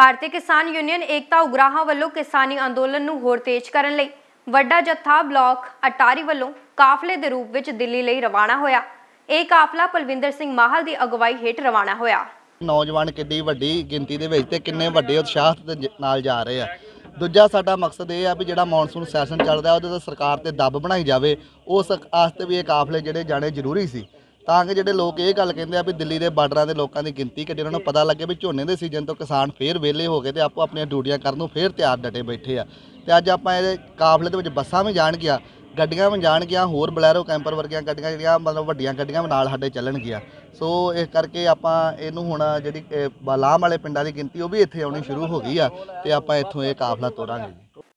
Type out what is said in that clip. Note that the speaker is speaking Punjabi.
ਭਾਰਤੀ ਕਿਸਾਨ ਯੂਨੀਅਨ ਏਕਤਾ ਉਗਰਾਹਾਂ ਵੱਲੋਂ ਕਿਸਾਨੀ ਅੰਦੋਲਨ ਨੂੰ ਹੋਰ ਤੇਜ਼ ਕਰਨ ਲਈ ਵੱਡਾ ਜੱਥਾ ਬਲਾਕ ਅਟਾਰੀ ਵੱਲੋਂ ਕਾਫਲੇ ਦੇ ਰੂਪ ਵਿੱਚ ਦਿੱਲੀ ਲਈ ਰਵਾਨਾ ਹੋਇਆ ਇਹ ਕਾਫਲਾ ਪਲਵਿੰਦਰ ਸਿੰਘ ਮਾਹਲ ਦੀ ਅਗਵਾਈ ਹੇਠ ਰਵਾਨਾ ਹੋਇਆ ਨੌਜਵਾਨ ਕਿੱਡੀ ਵੱਡੀ ਗਿਣਤੀ ਦੇ ਵਿੱਚ ਤੇ ਕਿੰਨੇ ਵੱਡੇ ਉਤਸ਼ਾਹ ਨਾਲ ਜਾ ਰਹੇ ਆ ਦੂਜਾ ਸਾਡਾ ਮਕਸਦ ਇਹ ਆ ਵੀ ਜਿਹੜਾ ਮੌਨਸੂਨ ਸੈਸ਼ਨ ਚੱਲਦਾ ਉਹਦੇ ਤੇ ਸਰਕਾਰ ਤੇ ਦਬ ਬਣਾਈ ਜਾਵੇ ਉਸ ਆਸਤੇ ਵੀ ਇਹ ਕਾਫਲੇ ਜਿਹੜੇ ਜਾਣੇ ਜ਼ਰੂਰੀ ਸੀ ਤਾਂ ਕਿ ਜਿਹੜੇ ਲੋਕ ਇਹ ਗੱਲ ਕਹਿੰਦੇ ਆ ਵੀ ਦਿੱਲੀ ਦੇ ਬਾਰਡਰਾਂ ਦੇ ਲੋਕਾਂ ਦੀ ਗਿਣਤੀ ਘਟੀ ਉਹਨਾਂ ਨੂੰ ਪਤਾ ਲੱਗੇ ਵੀ ਝੋਨੇ ਦੇ ਸੀਜ਼ਨ ਤੋਂ ਕਿਸਾਨ ਫੇਰ ਵਿਹਲੇ ਹੋ ਗਏ ਤੇ ਆਪੋ ਆਪਣੀਆਂ ਡਿਊਟੀਆਂ ਕਰਨ ਨੂੰ ਫੇਰ ਤਿਆਰ ਡਟੇ ਬੈਠੇ ਆ ਤੇ ਅੱਜ ਆਪਾਂ ਇਹਦੇ ਕਾਫਲੇ ਦੇ ਵਿੱਚ ਬੱਸਾਂ ਵੀ ਗਿਆ ਗੱਡੀਆਂ ਵੀ ਗਿਆ ਹੋਰ ਬਲੈਰੋ ਕੈਂਪਰ ਵਰਗੀਆਂ ਗੱਡੀਆਂ ਜਿਹੜੀਆਂ ਮਤਲਬ ਵੱਡੀਆਂ ਗੱਡੀਆਂ ਨਾਲ ਸਾਡੇ ਚੱਲਣ ਗਿਆ ਸੋ ਇਸ ਕਰਕੇ ਆਪਾਂ ਇਹਨੂੰ ਹੁਣ ਜਿਹੜੀ ਬਾਲਾਮ ਵਾਲੇ ਪਿੰਡਾਂ ਦੀ ਗਿਣਤੀ ਉਹ ਵੀ ਇੱਥੇ ਆਉਣੀ ਸ਼ੁਰੂ ਹੋ ਗਈ ਆ ਤੇ ਆਪਾਂ ਇੱਥੋਂ ਇਹ ਕਾਫਲਾ ਤੋੜਾਂਗੇ